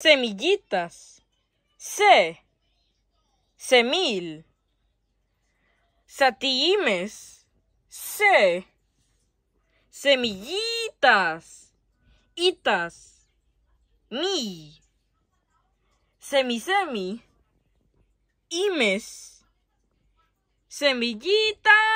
semillitas, se, semil, satimes, se, semillitas, itas, mi, semisemi, imes, semillitas.